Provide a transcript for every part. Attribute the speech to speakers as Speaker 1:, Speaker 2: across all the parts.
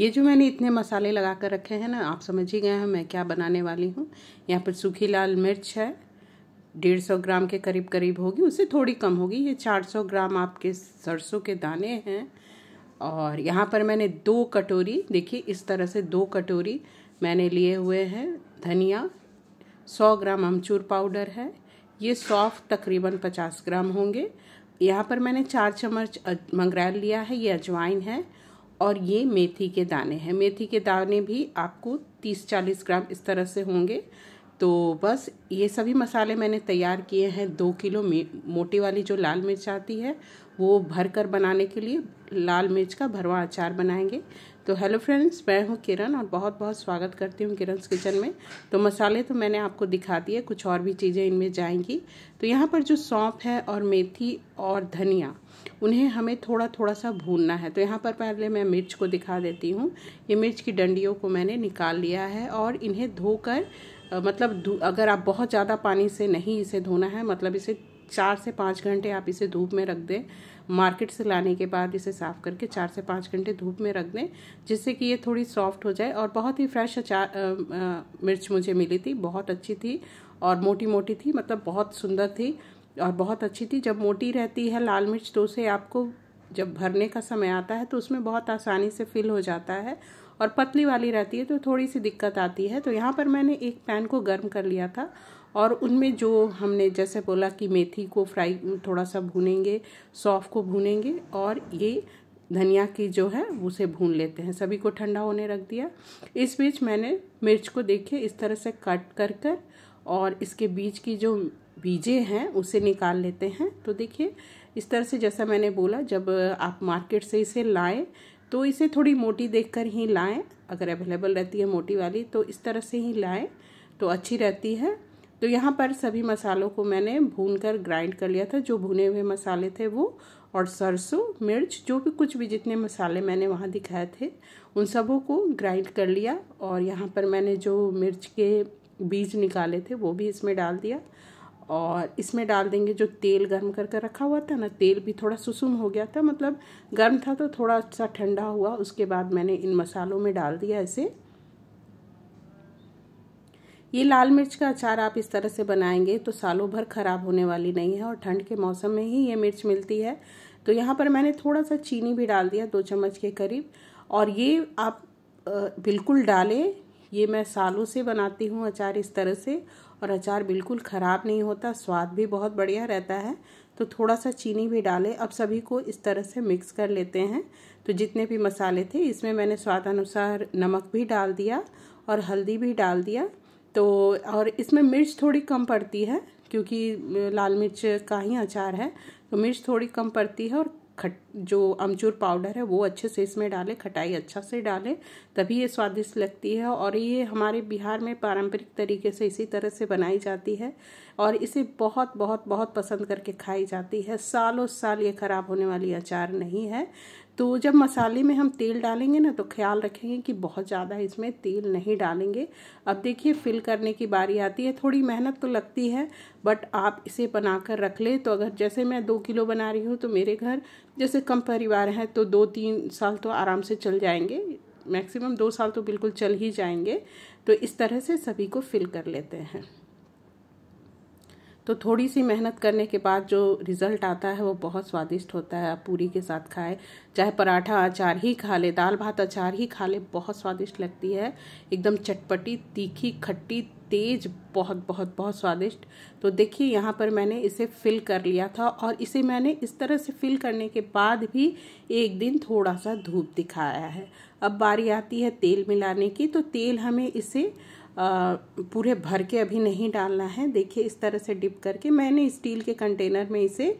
Speaker 1: ये जो मैंने इतने मसाले लगा कर रखे हैं ना आप समझ ही गए हैं मैं क्या बनाने वाली हूँ यहाँ पर सूखी लाल मिर्च है डेढ़ सौ ग्राम के करीब करीब होगी उससे थोड़ी कम होगी ये चार सौ ग्राम आपके सरसों के दाने हैं और यहाँ पर मैंने दो कटोरी देखिए इस तरह से दो कटोरी मैंने लिए हुए हैं धनिया सौ ग्राम अमचूर पाउडर है ये सौफ तकरीबन पचास ग्राम होंगे यहाँ पर मैंने चार चम्मच मंगरैल लिया है ये अजवाइन है और ये मेथी के दाने हैं मेथी के दाने भी आपको 30-40 ग्राम इस तरह से होंगे तो बस ये सभी मसाले मैंने तैयार किए हैं दो किलो मोटी वाली जो लाल मिर्च आती है वो भर कर बनाने के लिए लाल मिर्च का भरवा अचार बनाएंगे तो हेलो फ्रेंड्स मैं हूँ किरण और बहुत बहुत स्वागत करती हूँ किरण किचन में तो मसाले तो मैंने आपको दिखा दिए कुछ और भी चीज़ें इनमें जाएंगी तो यहाँ पर जो सौंफ है और मेथी और धनिया उन्हें हमें थोड़ा थोड़ा सा भूनना है तो यहाँ पर पहले मैं मिर्च को दिखा देती हूँ ये मिर्च की डंडियों को मैंने निकाल लिया है और इन्हें धोकर मतलब अगर आप बहुत ज़्यादा पानी से नहीं इसे धोना है मतलब इसे चार से पाँच घंटे आप इसे धूप में रख दें मार्केट से लाने के बाद इसे साफ़ करके चार से पाँच घंटे धूप में रख दें जिससे कि ये थोड़ी सॉफ्ट हो जाए और बहुत ही फ्रेश अचार मिर्च मुझे मिली थी बहुत अच्छी थी और मोटी मोटी थी मतलब बहुत सुंदर थी और बहुत अच्छी थी जब मोटी रहती है लाल मिर्च तो उसे आपको जब भरने का समय आता है तो उसमें बहुत आसानी से फिल हो जाता है और पतली वाली रहती है तो थोड़ी सी दिक्कत आती है तो यहाँ पर मैंने एक पैन को गर्म कर लिया था और उनमें जो हमने जैसे बोला कि मेथी को फ्राई थोड़ा सा भूनेंगे सौफ को भूनेंगे और ये धनिया की जो है उसे भून लेते हैं सभी को ठंडा होने रख दिया इस बीच मैंने मिर्च को देखिए इस तरह से कट कर कर और इसके बीज की जो बीजे हैं उसे निकाल लेते हैं तो देखिए इस तरह से जैसा मैंने बोला जब आप मार्केट से इसे लाएं तो इसे थोड़ी मोटी देखकर ही लाएं अगर अवेलेबल रहती है मोटी वाली तो इस तरह से ही लाएं तो अच्छी रहती है तो यहाँ पर सभी मसालों को मैंने भून कर ग्राइंड कर लिया था जो भुने हुए मसाले थे वो और सरसों मिर्च जो भी कुछ भी जितने मसाले मैंने वहाँ दिखाए थे उन सबों को ग्राइंड कर लिया और यहाँ पर मैंने जो मिर्च के बीज निकाले थे वो भी इसमें डाल दिया और इसमें डाल देंगे जो तेल गर्म करके कर रखा हुआ था ना तेल भी थोड़ा सुसुम हो गया था मतलब गर्म था तो थोड़ा सा ठंडा हुआ उसके बाद मैंने इन मसालों में डाल दिया ऐसे ये लाल मिर्च का अचार आप इस तरह से बनाएंगे तो सालों भर ख़राब होने वाली नहीं है और ठंड के मौसम में ही ये मिर्च मिलती है तो यहाँ पर मैंने थोड़ा सा चीनी भी डाल दिया दो चम्मच के करीब और ये आप बिल्कुल डालें ये मैं सालों से बनाती हूँ अचार इस तरह से और अचार बिल्कुल ख़राब नहीं होता स्वाद भी बहुत बढ़िया रहता है तो थोड़ा सा चीनी भी डालें अब सभी को इस तरह से मिक्स कर लेते हैं तो जितने भी मसाले थे इसमें मैंने स्वाद अनुसार नमक भी डाल दिया और हल्दी भी डाल दिया तो और इसमें मिर्च थोड़ी कम पड़ती है क्योंकि लाल मिर्च का ही अचार है तो मिर्च थोड़ी कम पड़ती है और खट जो अमचूर पाउडर है वो अच्छे से इसमें डालें खटाई अच्छा से डालें तभी ये स्वादिष्ट लगती है और ये हमारे बिहार में पारंपरिक तरीके से इसी तरह से बनाई जाती है और इसे बहुत बहुत बहुत पसंद करके खाई जाती है सालों साल ये ख़राब होने वाली अचार नहीं है तो जब मसाले में हम तेल डालेंगे ना तो ख्याल रखेंगे कि बहुत ज़्यादा इसमें तेल नहीं डालेंगे अब देखिए फिल करने की बारी आती है थोड़ी मेहनत तो लगती है बट आप इसे बनाकर रख ले तो अगर जैसे मैं दो किलो बना रही हूँ तो मेरे घर जैसे कम परिवार हैं तो दो तीन साल तो आराम से चल जाएंगे मैक्सिमम दो साल तो बिल्कुल चल ही जाएंगे तो इस तरह से सभी को फिल कर लेते हैं तो थोड़ी सी मेहनत करने के बाद जो रिज़ल्ट आता है वो बहुत स्वादिष्ट होता है आप पूरी के साथ खाएं चाहे पराठा अचार ही खा ले दाल भात अचार ही खा ले बहुत स्वादिष्ट लगती है एकदम चटपटी तीखी खट्टी तेज बहुत बहुत बहुत स्वादिष्ट तो देखिए यहाँ पर मैंने इसे फिल कर लिया था और इसे मैंने इस तरह से फिल करने के बाद भी एक दिन थोड़ा सा धूप दिखाया है अब बारी आती है तेल मिलाने की तो तेल हमें इसे पूरे भर के अभी नहीं डालना है देखिए इस तरह से डिप करके मैंने स्टील के कंटेनर में इसे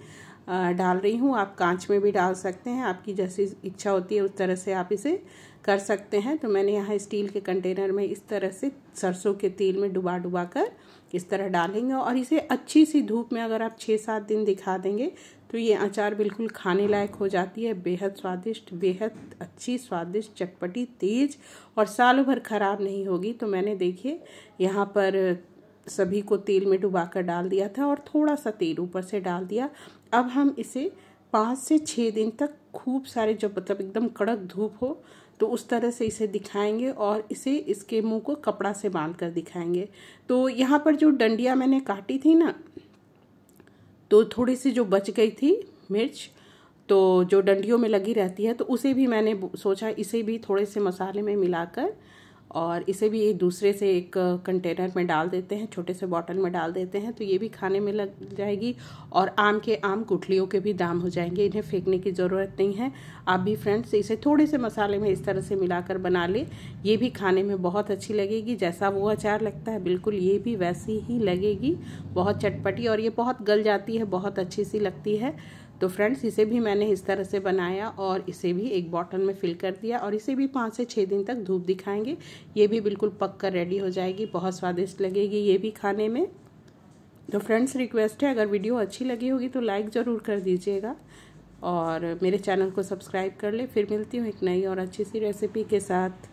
Speaker 1: डाल रही हूँ आप कांच में भी डाल सकते हैं आपकी जैसी इच्छा होती है उस तरह से आप इसे कर सकते हैं तो मैंने यहाँ स्टील के कंटेनर में इस तरह से सरसों के तेल में डुबा डुबा कर इस तरह डालेंगे और इसे अच्छी सी धूप में अगर आप छः सात दिन दिखा देंगे तो ये अचार बिल्कुल खाने लायक हो जाती है बेहद स्वादिष्ट बेहद अच्छी स्वादिष्ट चटपटी तेज और सालों भर ख़राब नहीं होगी तो मैंने देखिए यहाँ पर सभी को तेल में डुबा कर डाल दिया था और थोड़ा सा तेल ऊपर से डाल दिया अब हम इसे पाँच से छः दिन तक खूब सारे जब मतलब एकदम कड़क धूप हो तो उस तरह से इसे दिखाएंगे और इसे इसके मुंह को कपड़ा से बांध कर दिखाएंगे तो यहाँ पर जो डंडिया मैंने काटी थी ना तो थोड़ी सी जो बच गई थी मिर्च तो जो डंडियों में लगी रहती है तो उसे भी मैंने सोचा इसे भी थोड़े से मसाले में मिलाकर और इसे भी एक दूसरे से एक कंटेनर में डाल देते हैं छोटे से बॉटल में डाल देते हैं तो ये भी खाने में लग जाएगी और आम के आम गुठलियों के भी दाम हो जाएंगे इन्हें फेंकने की ज़रूरत नहीं है आप भी फ्रेंड्स इसे थोड़े से मसाले में इस तरह से मिलाकर बना लें ये भी खाने में बहुत अच्छी लगेगी जैसा वो अचार लगता है बिल्कुल ये भी वैसी ही लगेगी बहुत चटपटी और ये बहुत गल जाती है बहुत अच्छी सी लगती है तो फ्रेंड्स इसे भी मैंने इस तरह से बनाया और इसे भी एक बॉटल में फिल कर दिया और इसे भी पाँच से छः दिन तक धूप दिखाएंगे ये भी बिल्कुल पक कर रेडी हो जाएगी बहुत स्वादिष्ट लगेगी ये भी खाने में तो फ्रेंड्स रिक्वेस्ट है अगर वीडियो अच्छी लगी होगी तो लाइक ज़रूर कर दीजिएगा और मेरे चैनल को सब्सक्राइब कर ले फिर मिलती हूँ एक नई और अच्छी सी रेसिपी के साथ